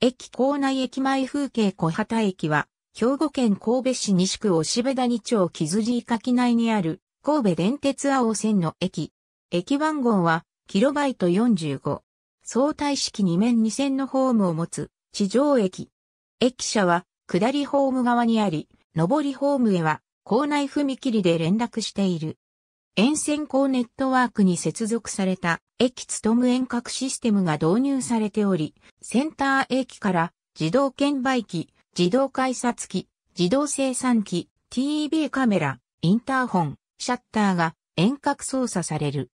駅構内駅前風景小畑駅は、兵庫県神戸市西区押部谷町木辻垣内にある、神戸電鉄青線の駅。駅番号は、キロバイト45。相対式2面2線のホームを持つ、地上駅。駅舎は、下りホーム側にあり、上りホームへは、構内踏切で連絡している。沿線港ネットワークに接続された駅勤遠隔システムが導入されており、センター駅から自動券売機、自動改札機、自動生産機、TEB カメラ、インターホン、シャッターが遠隔操作される。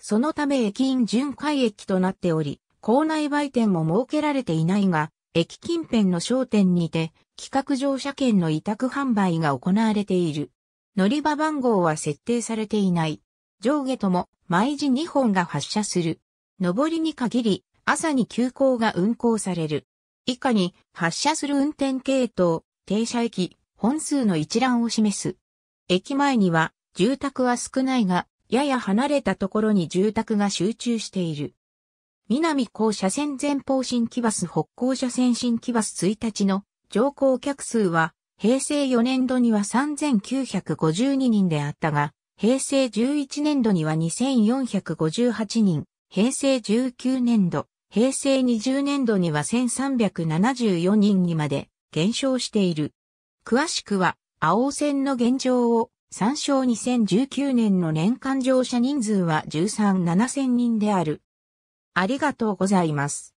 そのため駅員巡回駅となっており、校内売店も設けられていないが、駅近辺の商店にて、企画乗車券の委託販売が行われている。乗り場番号は設定されていない。上下とも毎時2本が発車する。上りに限り、朝に急行が運行される。以下に発車する運転系統、停車駅、本数の一覧を示す。駅前には住宅は少ないが、やや離れたところに住宅が集中している。南高車線前方新規バス北高車線新規バス1日の乗降客数は平成4年度には3952人であったが、平成11年度には2458人、平成19年度、平成20年度には1374人にまで減少している。詳しくは、青線の現状を参照2019年の年間乗車人数は137000人である。ありがとうございます。